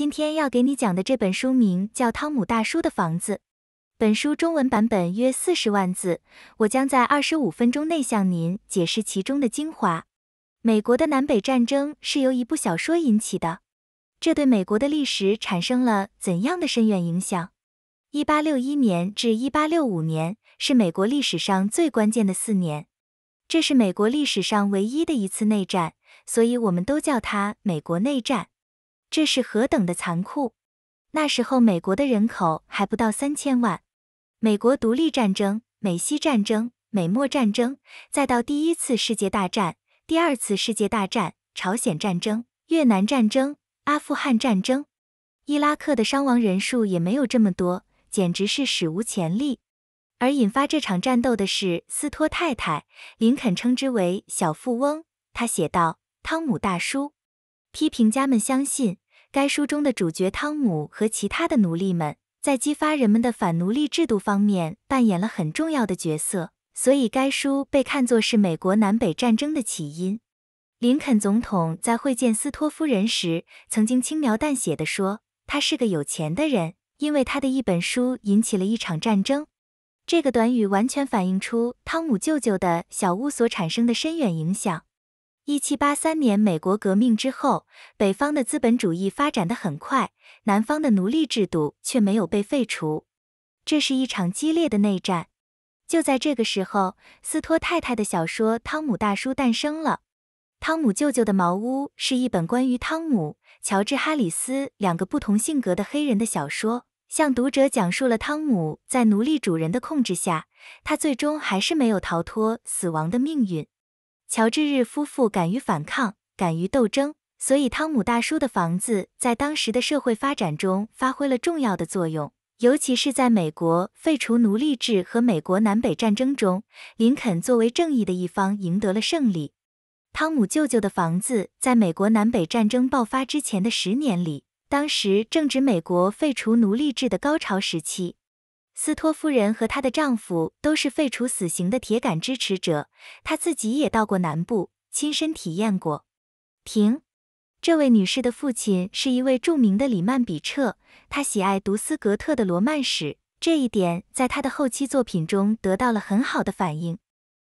今天要给你讲的这本书名叫《汤姆大叔的房子》。本书中文版本约四十万字，我将在二十五分钟内向您解释其中的精华。美国的南北战争是由一部小说引起的，这对美国的历史产生了怎样的深远影响？一八六一年至一八六五年是美国历史上最关键的四年，这是美国历史上唯一的一次内战，所以我们都叫它美国内战。这是何等的残酷！那时候，美国的人口还不到三千万。美国独立战争、美西战争、美墨战争，再到第一次世界大战、第二次世界大战、朝鲜战争、越南战争、阿富汗战争，伊拉克的伤亡人数也没有这么多，简直是史无前例。而引发这场战斗的是斯托太太，林肯称之为“小富翁”。他写道：“汤姆大叔。”批评家们相信，该书中的主角汤姆和其他的奴隶们在激发人们的反奴隶制度方面扮演了很重要的角色，所以该书被看作是美国南北战争的起因。林肯总统在会见斯托夫人时，曾经轻描淡写的说：“他是个有钱的人，因为他的一本书引起了一场战争。”这个短语完全反映出汤姆舅舅的小屋所产生的深远影响。一七八三年美国革命之后，北方的资本主义发展得很快，南方的奴隶制度却没有被废除。这是一场激烈的内战。就在这个时候，斯托太太的小说《汤姆大叔》诞生了。《汤姆舅舅的茅屋》是一本关于汤姆、乔治·哈里斯两个不同性格的黑人的小说，向读者讲述了汤姆在奴隶主人的控制下，他最终还是没有逃脱死亡的命运。乔治日夫妇敢于反抗，敢于斗争，所以汤姆大叔的房子在当时的社会发展中发挥了重要的作用，尤其是在美国废除奴隶制和美国南北战争中，林肯作为正义的一方赢得了胜利。汤姆舅舅的房子在美国南北战争爆发之前的十年里，当时正值美国废除奴隶制的高潮时期。斯托夫人和她的丈夫都是废除死刑的铁杆支持者，她自己也到过南部，亲身体验过。停，这位女士的父亲是一位著名的里曼比彻，他喜爱读斯格特的罗曼史，这一点在他的后期作品中得到了很好的反映。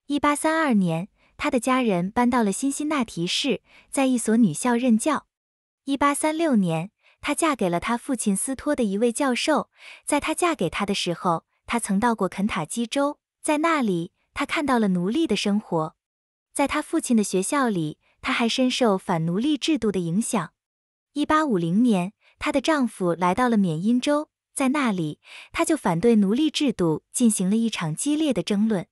一八三二年，他的家人搬到了辛辛那提市，在一所女校任教。一八三六年。她嫁给了她父亲斯托的一位教授。在她嫁给他的时候，他曾到过肯塔基州，在那里，他看到了奴隶的生活。在她父亲的学校里，她还深受反奴隶制度的影响。1850年，她的丈夫来到了缅因州，在那里，她就反对奴隶制度进行了一场激烈的争论。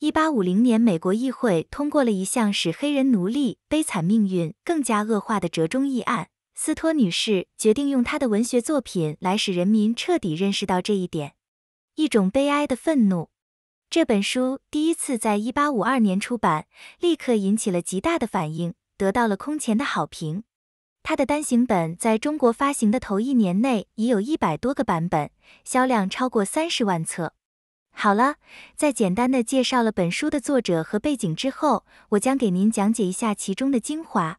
1850年，美国议会通过了一项使黑人奴隶悲惨命运更加恶化的折中议案。斯托女士决定用她的文学作品来使人民彻底认识到这一点，一种悲哀的愤怒。这本书第一次在一八五二年出版，立刻引起了极大的反应，得到了空前的好评。它的单行本在中国发行的头一年内已有一百多个版本，销量超过三十万册。好了，在简单的介绍了本书的作者和背景之后，我将给您讲解一下其中的精华。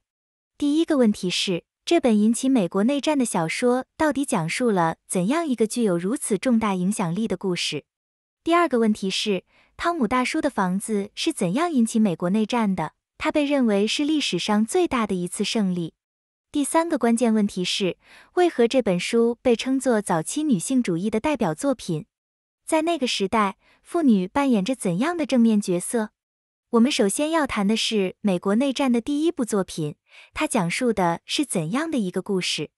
第一个问题是。这本引起美国内战的小说到底讲述了怎样一个具有如此重大影响力的故事？第二个问题是，汤姆大叔的房子是怎样引起美国内战的？它被认为是历史上最大的一次胜利。第三个关键问题是，为何这本书被称作早期女性主义的代表作品？在那个时代，妇女扮演着怎样的正面角色？我们首先要谈的是美国内战的第一部作品，它讲述的是怎样的一个故事？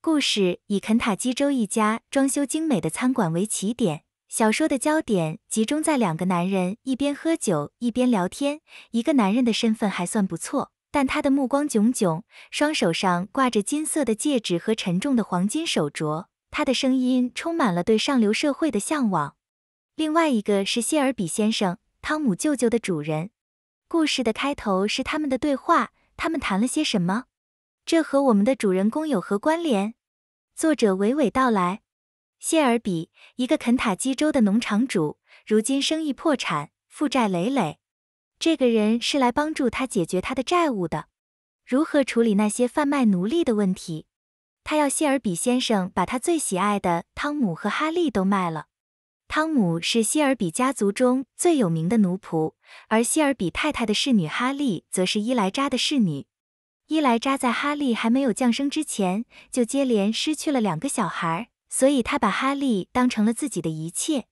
故事以肯塔基州一家装修精美的餐馆为起点，小说的焦点集中在两个男人一边喝酒一边聊天。一个男人的身份还算不错，但他的目光炯炯，双手上挂着金色的戒指和沉重的黄金手镯，他的声音充满了对上流社会的向往。另外一个是谢尔比先生，汤姆舅舅的主人。故事的开头是他们的对话，他们谈了些什么？这和我们的主人公有何关联？作者娓娓道来：谢尔比，一个肯塔基州的农场主，如今生意破产，负债累累。这个人是来帮助他解决他的债务的。如何处理那些贩卖奴隶的问题？他要谢尔比先生把他最喜爱的汤姆和哈利都卖了。汤姆是希尔比家族中最有名的奴仆，而希尔比太太的侍女哈利则是伊莱扎的侍女。伊莱扎在哈利还没有降生之前，就接连失去了两个小孩，所以她把哈利当成了自己的一切。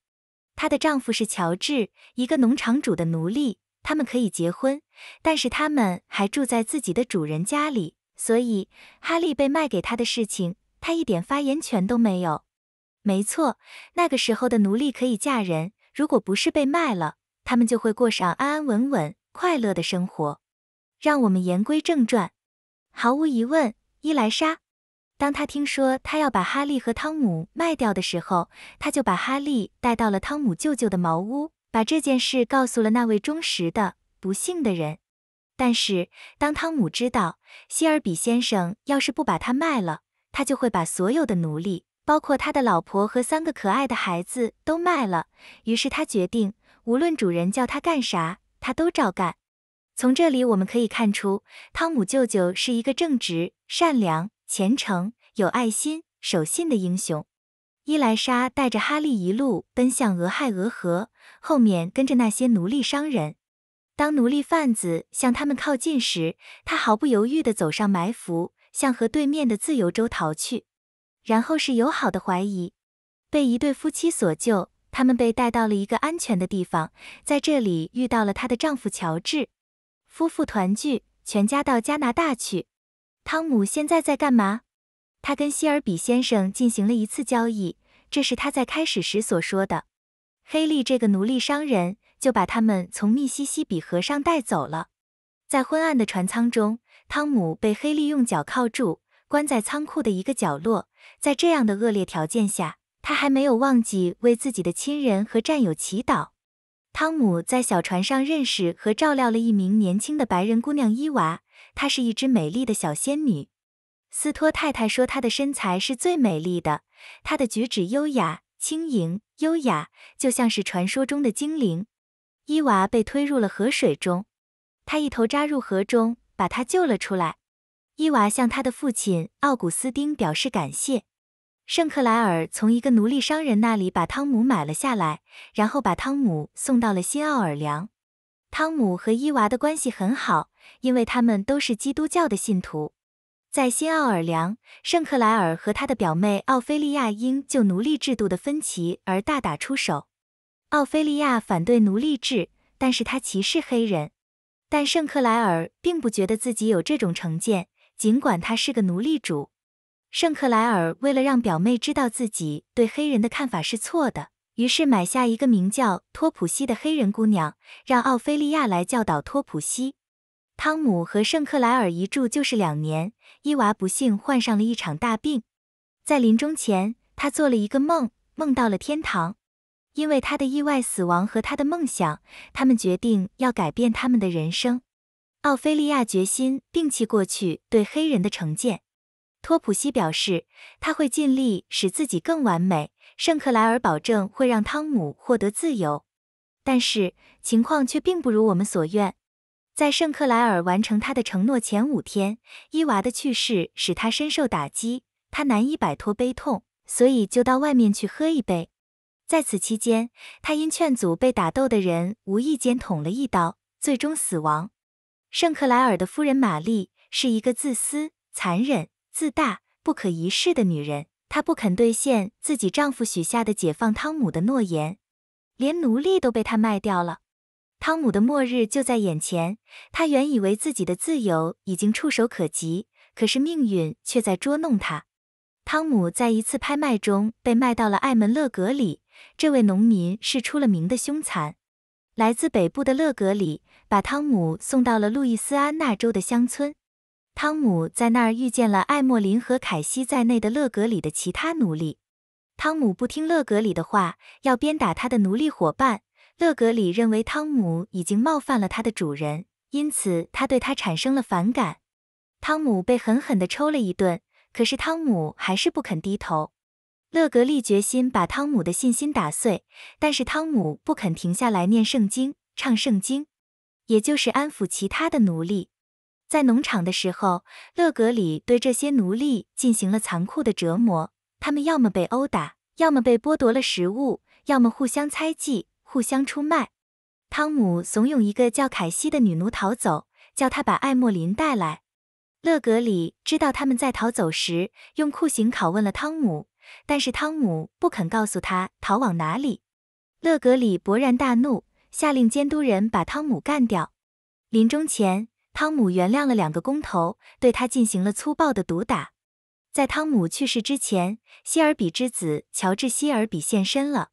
她的丈夫是乔治，一个农场主的奴隶。他们可以结婚，但是他们还住在自己的主人家里，所以哈利被卖给他的事情，他一点发言权都没有。没错，那个时候的奴隶可以嫁人，如果不是被卖了，他们就会过上安安稳稳、快乐的生活。让我们言归正传。毫无疑问，伊莱莎，当他听说他要把哈利和汤姆卖掉的时候，他就把哈利带到了汤姆舅舅的茅屋，把这件事告诉了那位忠实的不幸的人。但是，当汤姆知道希尔比先生要是不把他卖了，他就会把所有的奴隶。包括他的老婆和三个可爱的孩子都卖了，于是他决定，无论主人叫他干啥，他都照干。从这里我们可以看出，汤姆舅舅是一个正直、善良、虔诚、有爱心、守信的英雄。伊莱莎带着哈利一路奔向俄亥俄河，后面跟着那些奴隶商人。当奴隶贩子向他们靠近时，他毫不犹豫地走上埋伏，向河对面的自由州逃去。然后是友好的怀疑，被一对夫妻所救，他们被带到了一个安全的地方，在这里遇到了她的丈夫乔治，夫妇团聚，全家到加拿大去。汤姆现在在干嘛？他跟希尔比先生进行了一次交易，这是他在开始时所说的。黑利这个奴隶商人就把他们从密西西比河上带走了。在昏暗的船舱中，汤姆被黑利用脚铐住，关在仓库的一个角落。在这样的恶劣条件下，他还没有忘记为自己的亲人和战友祈祷。汤姆在小船上认识和照料了一名年轻的白人姑娘伊娃，她是一只美丽的小仙女。斯托太太说她的身材是最美丽的，她的举止优雅轻盈优雅，就像是传说中的精灵。伊娃被推入了河水中，他一头扎入河中把她救了出来。伊娃向他的父亲奥古斯丁表示感谢。圣克莱尔从一个奴隶商人那里把汤姆买了下来，然后把汤姆送到了新奥尔良。汤姆和伊娃的关系很好，因为他们都是基督教的信徒。在新奥尔良，圣克莱尔和他的表妹奥菲利亚因就奴隶制度的分歧而大打出手。奥菲利亚反对奴隶制，但是他歧视黑人。但圣克莱尔并不觉得自己有这种成见，尽管他是个奴隶主。圣克莱尔为了让表妹知道自己对黑人的看法是错的，于是买下一个名叫托普西的黑人姑娘，让奥菲利亚来教导托普西。汤姆和圣克莱尔一住就是两年。伊娃不幸患上了一场大病，在临终前，他做了一个梦，梦到了天堂。因为他的意外死亡和他的梦想，他们决定要改变他们的人生。奥菲利亚决心摒弃过去对黑人的成见。托普西表示，他会尽力使自己更完美。圣克莱尔保证会让汤姆获得自由，但是情况却并不如我们所愿。在圣克莱尔完成他的承诺前五天，伊娃的去世使他深受打击，他难以摆脱悲痛，所以就到外面去喝一杯。在此期间，他因劝阻被打斗的人，无意间捅了一刀，最终死亡。圣克莱尔的夫人玛丽是一个自私、残忍。自大不可一世的女人，她不肯兑现自己丈夫许下的解放汤姆的诺言，连奴隶都被她卖掉了。汤姆的末日就在眼前，他原以为自己的自由已经触手可及，可是命运却在捉弄他。汤姆在一次拍卖中被卖到了艾门勒格里，这位农民是出了名的凶残。来自北部的勒格里把汤姆送到了路易斯安那州的乡村。汤姆在那儿遇见了艾莫林和凯西在内的勒格里的其他奴隶。汤姆不听勒格里的话，要鞭打他的奴隶伙伴。勒格里认为汤姆已经冒犯了他的主人，因此他对他产生了反感。汤姆被狠狠地抽了一顿，可是汤姆还是不肯低头。勒格里决心把汤姆的信心打碎，但是汤姆不肯停下来念圣经、唱圣经，也就是安抚其他的奴隶。在农场的时候，勒格里对这些奴隶进行了残酷的折磨。他们要么被殴打，要么被剥夺了食物，要么互相猜忌、互相出卖。汤姆怂恿一个叫凯西的女奴逃走，叫她把艾莫林带来。勒格里知道他们在逃走时用酷刑拷问了汤姆，但是汤姆不肯告诉他逃往哪里。勒格里勃然大怒，下令监督人把汤姆干掉。临终前。汤姆原谅了两个工头，对他进行了粗暴的毒打。在汤姆去世之前，希尔比之子乔治·希尔比现身了，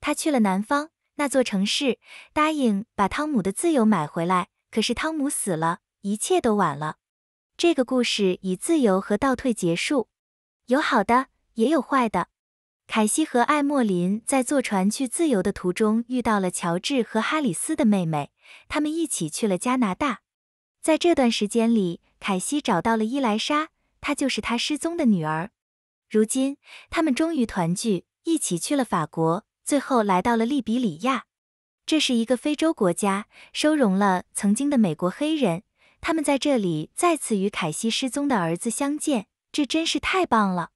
他去了南方那座城市，答应把汤姆的自由买回来。可是汤姆死了，一切都晚了。这个故事以自由和倒退结束，有好的也有坏的。凯西和艾莫林在坐船去自由的途中遇到了乔治和哈里斯的妹妹，他们一起去了加拿大。在这段时间里，凯西找到了伊莱莎，她就是他失踪的女儿。如今，他们终于团聚，一起去了法国，最后来到了利比里亚，这是一个非洲国家，收容了曾经的美国黑人。他们在这里再次与凯西失踪的儿子相见，这真是太棒了。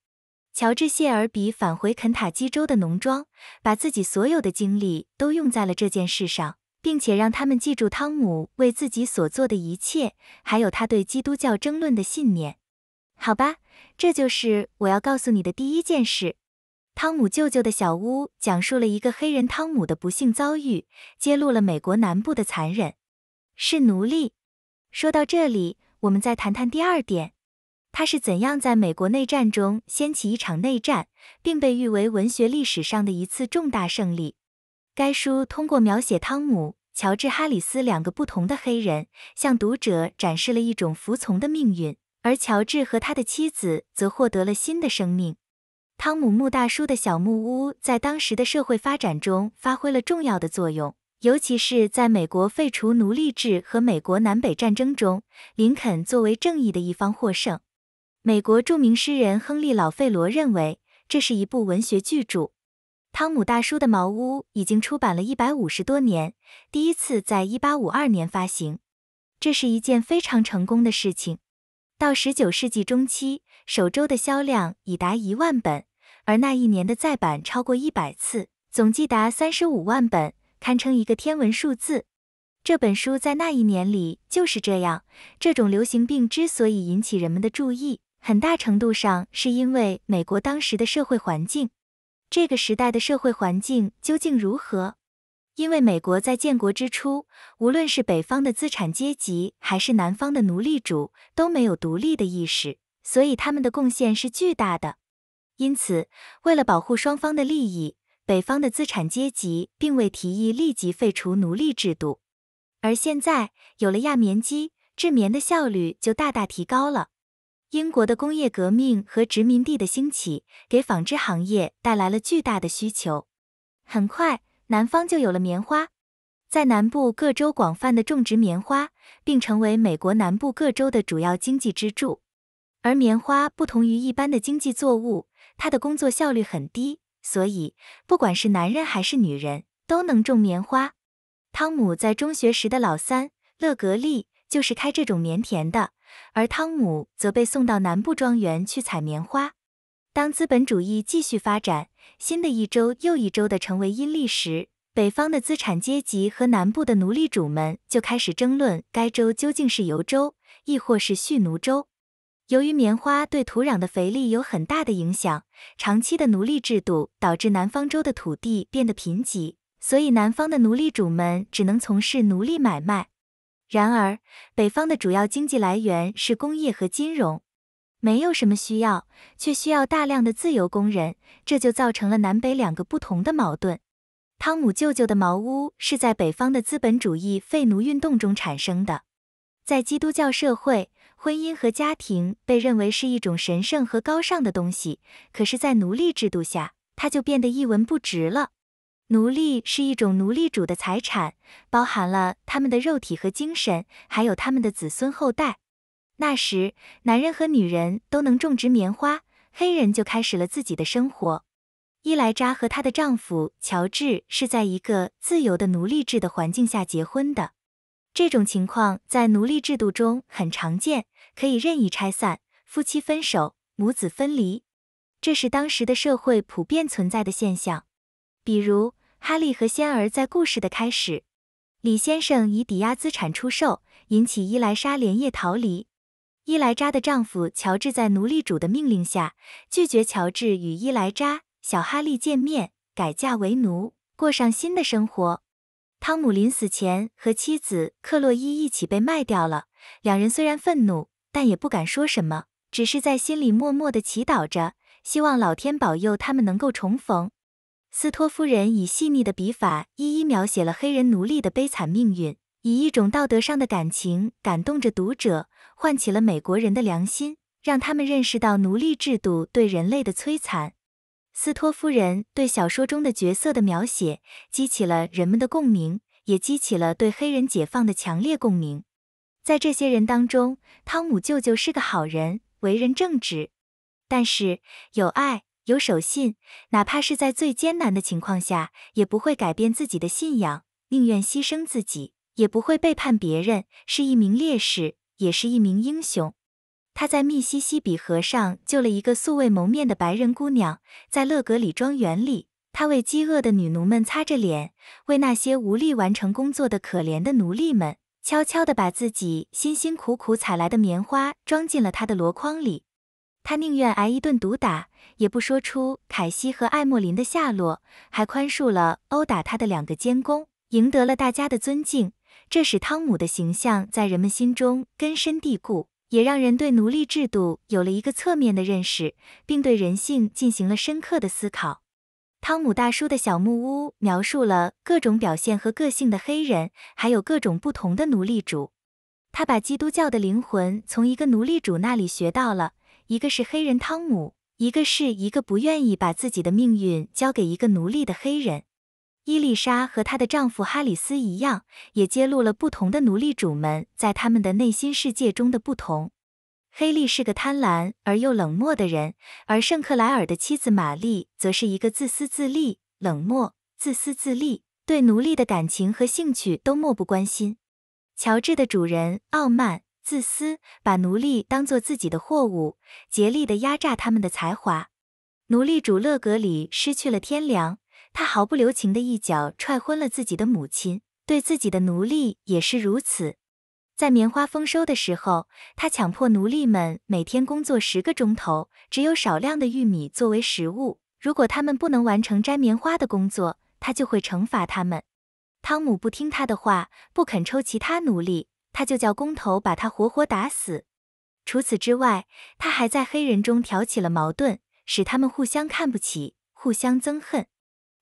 乔治·谢尔比返回肯塔基州的农庄，把自己所有的精力都用在了这件事上。并且让他们记住汤姆为自己所做的一切，还有他对基督教争论的信念。好吧，这就是我要告诉你的第一件事。汤姆舅舅的小屋讲述了一个黑人汤姆的不幸遭遇，揭露了美国南部的残忍，是奴隶。说到这里，我们再谈谈第二点，他是怎样在美国内战中掀起一场内战，并被誉为文学历史上的一次重大胜利。该书通过描写汤姆。乔治·哈里斯两个不同的黑人向读者展示了一种服从的命运，而乔治和他的妻子则获得了新的生命。汤姆·穆大叔的小木屋在当时的社会发展中发挥了重要的作用，尤其是在美国废除奴隶制和美国南北战争中，林肯作为正义的一方获胜。美国著名诗人亨利·老费罗认为，这是一部文学巨著。汤姆大叔的茅屋已经出版了一百五十多年，第一次在1852年发行，这是一件非常成功的事情。到19世纪中期，首周的销量已达一万本，而那一年的再版超过一百次，总计达三十五万本，堪称一个天文数字。这本书在那一年里就是这样。这种流行病之所以引起人们的注意，很大程度上是因为美国当时的社会环境。这个时代的社会环境究竟如何？因为美国在建国之初，无论是北方的资产阶级还是南方的奴隶主都没有独立的意识，所以他们的贡献是巨大的。因此，为了保护双方的利益，北方的资产阶级并未提议立即废除奴隶制度。而现在，有了亚棉机，制棉的效率就大大提高了。英国的工业革命和殖民地的兴起，给纺织行业带来了巨大的需求。很快，南方就有了棉花，在南部各州广泛的种植棉花，并成为美国南部各州的主要经济支柱。而棉花不同于一般的经济作物，它的工作效率很低，所以不管是男人还是女人，都能种棉花。汤姆在中学时的老三勒格利就是开这种棉田的。而汤姆则被送到南部庄园去采棉花。当资本主义继续发展，新的一周又一周的成为阴历时，北方的资产阶级和南部的奴隶主们就开始争论该州究竟是游州，亦或是蓄奴州。由于棉花对土壤的肥力有很大的影响，长期的奴隶制度导致南方州的土地变得贫瘠，所以南方的奴隶主们只能从事奴隶买卖。然而，北方的主要经济来源是工业和金融，没有什么需要，却需要大量的自由工人，这就造成了南北两个不同的矛盾。汤姆舅舅的茅屋是在北方的资本主义废奴运动中产生的。在基督教社会，婚姻和家庭被认为是一种神圣和高尚的东西，可是，在奴隶制度下，它就变得一文不值了。奴隶是一种奴隶主的财产，包含了他们的肉体和精神，还有他们的子孙后代。那时，男人和女人都能种植棉花，黑人就开始了自己的生活。伊莱扎和她的丈夫乔治是在一个自由的奴隶制的环境下结婚的。这种情况在奴隶制度中很常见，可以任意拆散夫妻、分手、母子分离，这是当时的社会普遍存在的现象，比如。哈利和仙儿在故事的开始，李先生以抵押资产出售，引起伊莱莎连夜逃离。伊莱扎的丈夫乔治在奴隶主的命令下，拒绝乔治与伊莱扎、小哈利见面，改嫁为奴，过上新的生活。汤姆临死前和妻子克洛伊一起被卖掉了，两人虽然愤怒，但也不敢说什么，只是在心里默默的祈祷着，希望老天保佑他们能够重逢。斯托夫人以细腻的笔法，一一描写了黑人奴隶的悲惨命运，以一种道德上的感情感动着读者，唤起了美国人的良心，让他们认识到奴隶制度对人类的摧残。斯托夫人对小说中的角色的描写，激起了人们的共鸣，也激起了对黑人解放的强烈共鸣。在这些人当中，汤姆舅舅是个好人，为人正直，但是有爱。有守信，哪怕是在最艰难的情况下，也不会改变自己的信仰，宁愿牺牲自己，也不会背叛别人，是一名烈士，也是一名英雄。他在密西西比河上救了一个素未谋面的白人姑娘，在勒格里庄园里，他为饥饿的女奴们擦着脸，为那些无力完成工作的可怜的奴隶们，悄悄地把自己辛辛苦苦采来的棉花装进了他的箩筐里。他宁愿挨一顿毒打，也不说出凯西和艾莫林的下落，还宽恕了殴打他的两个监工，赢得了大家的尊敬。这使汤姆的形象在人们心中根深蒂固，也让人对奴隶制度有了一个侧面的认识，并对人性进行了深刻的思考。汤姆大叔的小木屋描述了各种表现和个性的黑人，还有各种不同的奴隶主。他把基督教的灵魂从一个奴隶主那里学到了。一个是黑人汤姆，一个是一个不愿意把自己的命运交给一个奴隶的黑人。伊丽莎和她的丈夫哈里斯一样，也揭露了不同的奴隶主们在他们的内心世界中的不同。黑利是个贪婪而又冷漠的人，而圣克莱尔的妻子玛丽则是一个自私自利、冷漠、自私自利，对奴隶的感情和兴趣都漠不关心。乔治的主人傲慢。自私，把奴隶当做自己的货物，竭力地压榨他们的才华。奴隶主勒格里失去了天良，他毫不留情地一脚踹昏了自己的母亲，对自己的奴隶也是如此。在棉花丰收的时候，他强迫奴隶们每天工作十个钟头，只有少量的玉米作为食物。如果他们不能完成摘棉花的工作，他就会惩罚他们。汤姆不听他的话，不肯抽其他奴隶。他就叫工头把他活活打死。除此之外，他还在黑人中挑起了矛盾，使他们互相看不起，互相憎恨。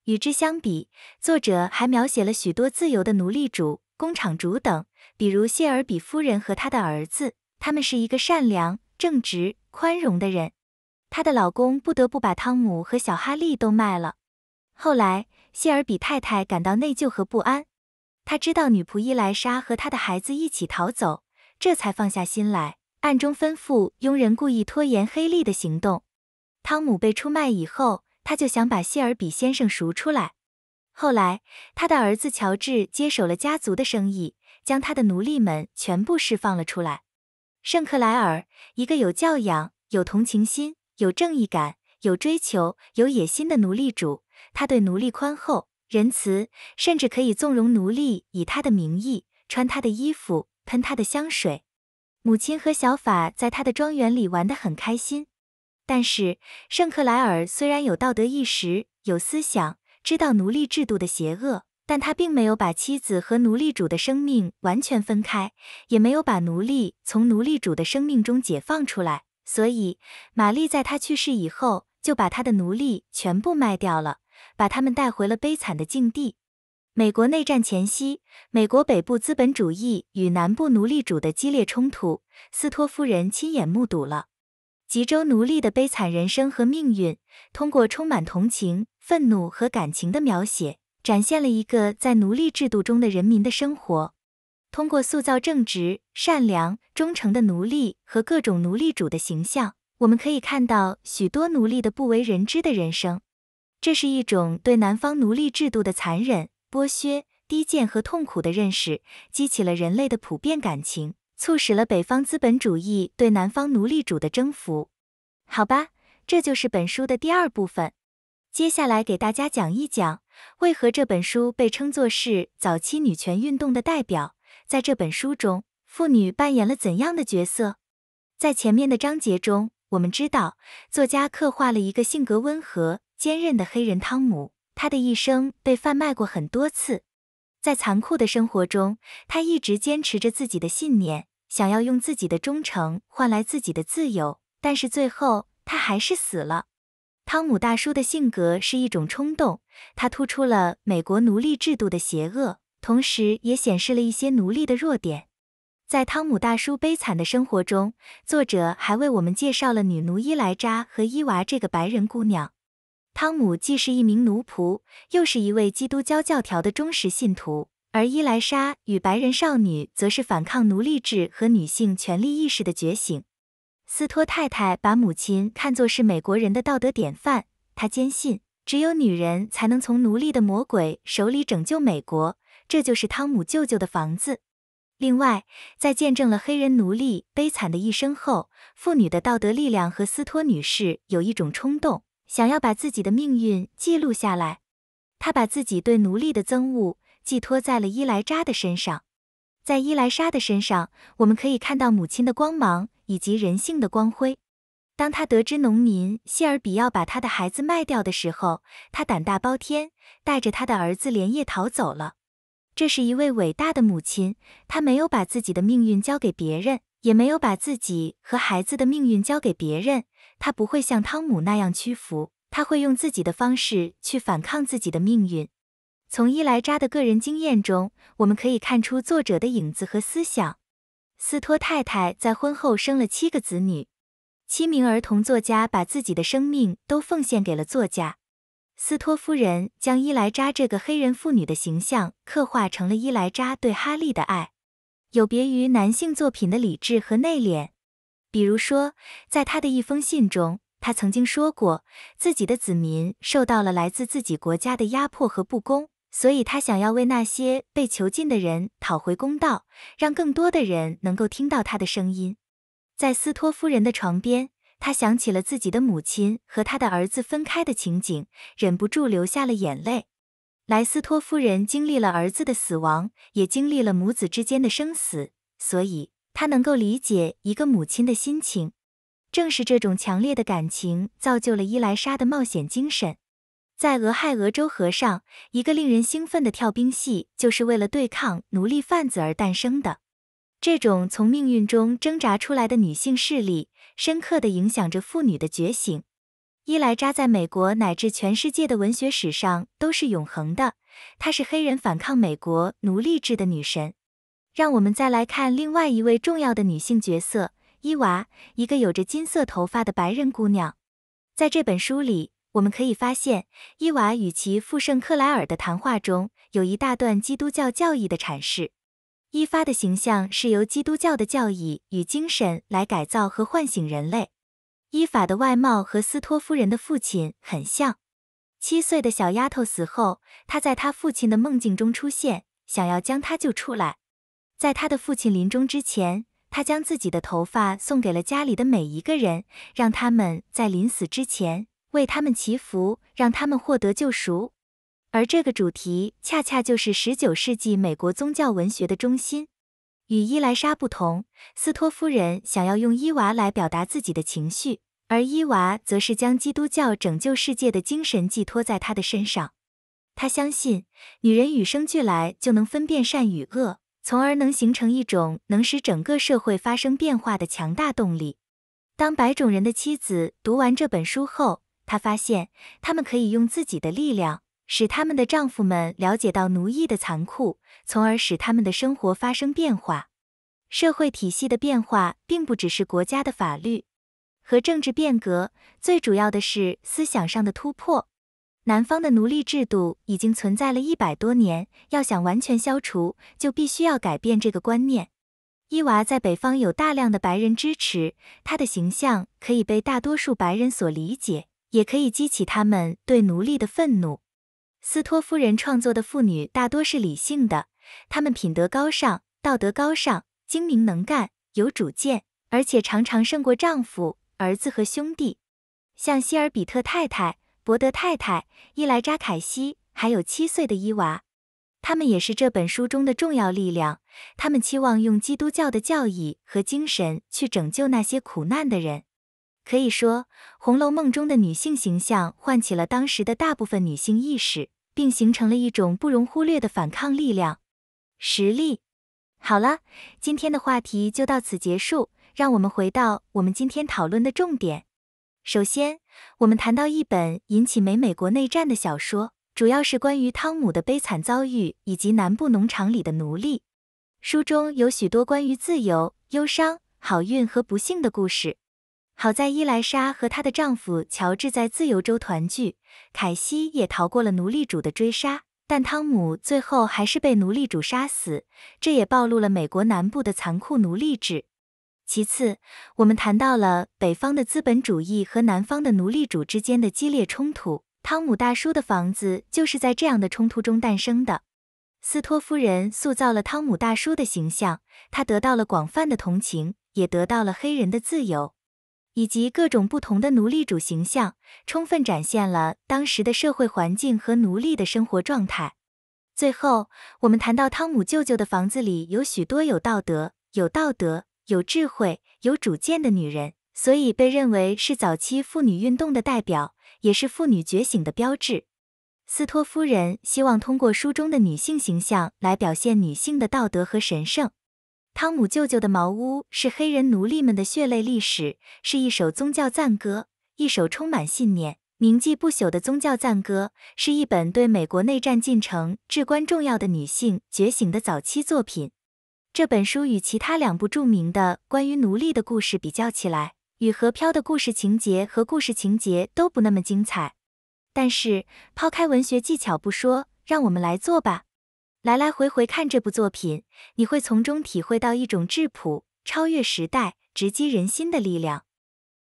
与之相比，作者还描写了许多自由的奴隶主、工厂主等，比如谢尔比夫人和他的儿子。他们是一个善良、正直、宽容的人。她的老公不得不把汤姆和小哈利都卖了。后来，谢尔比太太感到内疚和不安。他知道女仆伊莱莎和他的孩子一起逃走，这才放下心来，暗中吩咐佣人故意拖延黑利的行动。汤姆被出卖以后，他就想把谢尔比先生赎出来。后来，他的儿子乔治接手了家族的生意，将他的奴隶们全部释放了出来。圣克莱尔，一个有教养、有同情心、有正义感、有追求、有野心的奴隶主，他对奴隶宽厚。仁慈甚至可以纵容奴隶以他的名义穿他的衣服，喷他的香水。母亲和小法在他的庄园里玩得很开心。但是圣克莱尔虽然有道德意识，有思想，知道奴隶制度的邪恶，但他并没有把妻子和奴隶主的生命完全分开，也没有把奴隶从奴隶主的生命中解放出来。所以，玛丽在他去世以后就把他的奴隶全部卖掉了。把他们带回了悲惨的境地。美国内战前夕，美国北部资本主义与南部奴隶主的激烈冲突，斯托夫人亲眼目睹了吉州奴隶的悲惨人生和命运。通过充满同情、愤怒和感情的描写，展现了一个在奴隶制度中的人民的生活。通过塑造正直、善良、忠诚的奴隶和各种奴隶主的形象，我们可以看到许多奴隶的不为人知的人生。这是一种对南方奴隶制度的残忍、剥削、低贱和痛苦的认识，激起了人类的普遍感情，促使了北方资本主义对南方奴隶主的征服。好吧，这就是本书的第二部分。接下来给大家讲一讲，为何这本书被称作是早期女权运动的代表？在这本书中，妇女扮演了怎样的角色？在前面的章节中，我们知道，作家刻画了一个性格温和。坚韧的黑人汤姆，他的一生被贩卖过很多次，在残酷的生活中，他一直坚持着自己的信念，想要用自己的忠诚换来自己的自由，但是最后他还是死了。汤姆大叔的性格是一种冲动，他突出了美国奴隶制度的邪恶，同时也显示了一些奴隶的弱点。在汤姆大叔悲惨的生活中，作者还为我们介绍了女奴伊莱扎和伊娃这个白人姑娘。汤姆既是一名奴仆，又是一位基督教教条的忠实信徒，而伊莱莎与白人少女则是反抗奴隶制和女性权利意识的觉醒。斯托太太把母亲看作是美国人的道德典范，她坚信只有女人才能从奴隶的魔鬼手里拯救美国。这就是汤姆舅舅的房子。另外，在见证了黑人奴隶悲惨的一生后，妇女的道德力量和斯托女士有一种冲动。想要把自己的命运记录下来，他把自己对奴隶的憎恶寄托在了伊莱莎的身上。在伊莱莎的身上，我们可以看到母亲的光芒以及人性的光辉。当他得知农民谢尔比要把他的孩子卖掉的时候，他胆大包天，带着他的儿子连夜逃走了。这是一位伟大的母亲，她没有把自己的命运交给别人，也没有把自己和孩子的命运交给别人。他不会像汤姆那样屈服，他会用自己的方式去反抗自己的命运。从伊莱扎的个人经验中，我们可以看出作者的影子和思想。斯托太太在婚后生了七个子女，七名儿童作家把自己的生命都奉献给了作家。斯托夫人将伊莱扎这个黑人妇女的形象刻画成了伊莱扎对哈利的爱，有别于男性作品的理智和内敛。比如说，在他的一封信中，他曾经说过自己的子民受到了来自自己国家的压迫和不公，所以他想要为那些被囚禁的人讨回公道，让更多的人能够听到他的声音。在斯托夫人的床边，他想起了自己的母亲和他的儿子分开的情景，忍不住流下了眼泪。莱斯托夫人经历了儿子的死亡，也经历了母子之间的生死，所以。她能够理解一个母亲的心情，正是这种强烈的感情造就了伊莱莎的冒险精神。在俄亥俄州河上，一个令人兴奋的跳冰戏就是为了对抗奴隶贩子而诞生的。这种从命运中挣扎出来的女性势力，深刻的影响着妇女的觉醒。伊莱扎在美国乃至全世界的文学史上都是永恒的，她是黑人反抗美国奴隶制的女神。让我们再来看另外一位重要的女性角色伊娃，一个有着金色头发的白人姑娘。在这本书里，我们可以发现伊娃与其父圣克莱尔的谈话中有一大段基督教教义的阐释。伊发的形象是由基督教的教义与精神来改造和唤醒人类。伊法的外貌和斯托夫人的父亲很像。七岁的小丫头死后，她在她父亲的梦境中出现，想要将她救出来。在他的父亲临终之前，他将自己的头发送给了家里的每一个人，让他们在临死之前为他们祈福，让他们获得救赎。而这个主题恰恰就是19世纪美国宗教文学的中心。与伊莱莎不同，斯托夫人想要用伊娃来表达自己的情绪，而伊娃则是将基督教拯救世界的精神寄托在他的身上。他相信，女人与生俱来就能分辨善与恶。从而能形成一种能使整个社会发生变化的强大动力。当白种人的妻子读完这本书后，她发现他们可以用自己的力量使他们的丈夫们了解到奴役的残酷，从而使他们的生活发生变化。社会体系的变化并不只是国家的法律和政治变革，最主要的是思想上的突破。南方的奴隶制度已经存在了一百多年，要想完全消除，就必须要改变这个观念。伊娃在北方有大量的白人支持，她的形象可以被大多数白人所理解，也可以激起他们对奴隶的愤怒。斯托夫人创作的妇女大多是理性的，她们品德高尚，道德高尚，精明能干，有主见，而且常常胜过丈夫、儿子和兄弟，像希尔比特太太。伯德太太、伊莱扎·凯西，还有七岁的伊娃，他们也是这本书中的重要力量。他们期望用基督教的教义和精神去拯救那些苦难的人。可以说，《红楼梦》中的女性形象唤起了当时的大部分女性意识，并形成了一种不容忽略的反抗力量、实力。好了，今天的话题就到此结束。让我们回到我们今天讨论的重点。首先，我们谈到一本引起美美国内战的小说，主要是关于汤姆的悲惨遭遇以及南部农场里的奴隶。书中有许多关于自由、忧伤、好运和不幸的故事。好在伊莱莎和她的丈夫乔治在自由州团聚，凯西也逃过了奴隶主的追杀。但汤姆最后还是被奴隶主杀死，这也暴露了美国南部的残酷奴隶制。其次，我们谈到了北方的资本主义和南方的奴隶主之间的激烈冲突。汤姆大叔的房子就是在这样的冲突中诞生的。斯托夫人塑造了汤姆大叔的形象，他得到了广泛的同情，也得到了黑人的自由，以及各种不同的奴隶主形象，充分展现了当时的社会环境和奴隶的生活状态。最后，我们谈到汤姆舅舅的房子里有许多有道德、有道德。有智慧、有主见的女人，所以被认为是早期妇女运动的代表，也是妇女觉醒的标志。斯托夫人希望通过书中的女性形象来表现女性的道德和神圣。汤姆舅舅的茅屋是黑人奴隶们的血泪历史，是一首宗教赞歌，一首充满信念、铭记不朽的宗教赞歌，是一本对美国内战进程至关重要的女性觉醒的早期作品。这本书与其他两部著名的关于奴隶的故事比较起来，与何飘的故事情节和故事情节都不那么精彩。但是抛开文学技巧不说，让我们来做吧。来来回回看这部作品，你会从中体会到一种质朴、超越时代、直击人心的力量。